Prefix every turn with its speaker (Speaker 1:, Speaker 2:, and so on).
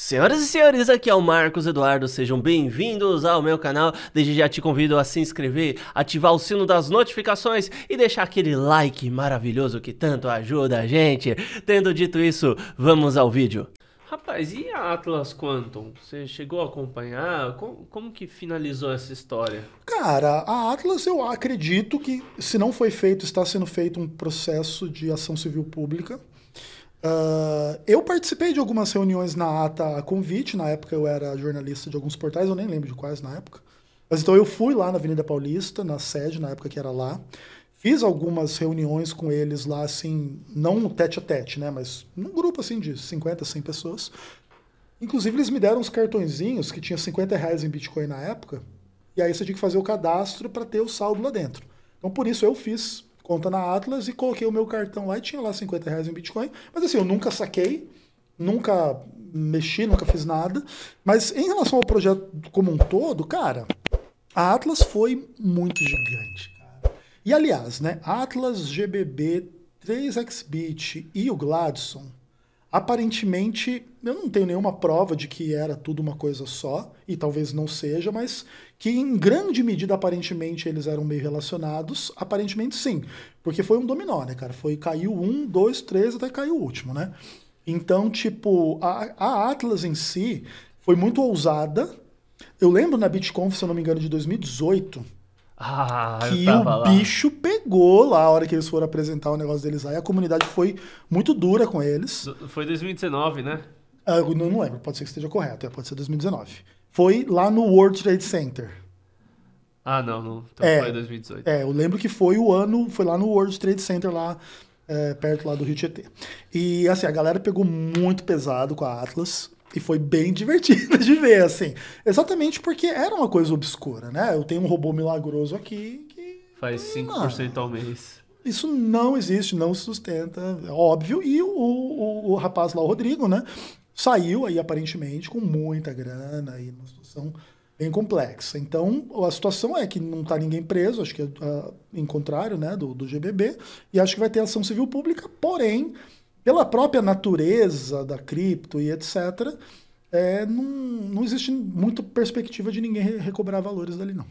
Speaker 1: Senhoras e senhores, aqui é o Marcos Eduardo, sejam bem-vindos ao meu canal. Desde já te convido a se inscrever, ativar o sino das notificações e deixar aquele like maravilhoso que tanto ajuda a gente. Tendo dito isso, vamos ao vídeo. Rapaz, e a Atlas Quantum? Você chegou a acompanhar? Como, como, que finalizou essa história? Cara, a Atlas eu acredito que, se não foi feito, está sendo feito um processo de ação civil pública. Uh, eu participei de algumas reuniões na ATA a convite, na época eu era jornalista de alguns portais, eu nem lembro de quais na época. Mas então eu fui lá na Avenida Paulista, na sede, na época que era lá. Fiz algumas reuniões com eles lá, assim, não tete a tete, né? Mas num grupo assim de 50, 100 pessoas. Inclusive, eles me deram uns cartõezinhos que tinha 50 reais em Bitcoin na época. E aí você tinha que fazer o cadastro para ter o saldo lá dentro. Então, por isso, eu fiz conta na Atlas e coloquei o meu cartão lá e tinha lá 50 reais em Bitcoin. Mas assim, eu nunca saquei, nunca mexi, nunca fiz nada. Mas em relação ao projeto como um todo, cara, a Atlas foi muito gigante. E aliás, né, Atlas, GBB, 3xBit e o Gladson. Aparentemente, eu não tenho nenhuma prova de que era tudo uma coisa só, e talvez não seja, mas que em grande medida, aparentemente, eles eram meio relacionados, aparentemente sim. Porque foi um dominó, né, cara? Foi, caiu um, dois, três, até caiu o último, né? Então, tipo, a, a Atlas em si foi muito ousada. Eu lembro na BitConf, se eu não me engano, de 2018, ah, que o lá. bicho pegou lá a hora que eles foram apresentar o negócio deles aí a comunidade foi muito dura com eles. Do, foi 2019, né? Ah, não, não lembro, pode ser que esteja correto, é, pode ser 2019. Foi lá no World Trade Center. Ah, não, não. Então é, foi 2018. É, eu lembro que foi o ano, foi lá no World Trade Center lá é, perto lá do Rio Tietê. E assim, a galera pegou muito pesado com a Atlas. E foi bem divertido de ver, assim. Exatamente porque era uma coisa obscura, né? Eu tenho um robô milagroso aqui que. Faz 5% ah, ao mês. Isso não existe, não se sustenta, é óbvio. E o, o, o rapaz lá, o Rodrigo, né? Saiu aí aparentemente com muita grana e numa situação bem complexa. Então, a situação é que não está ninguém preso, acho que é, uh, em contrário né, do, do GBB, e acho que vai ter ação civil pública, porém, pela própria natureza da cripto e etc., é, não, não existe muito perspectiva de ninguém recobrar valores dali, não.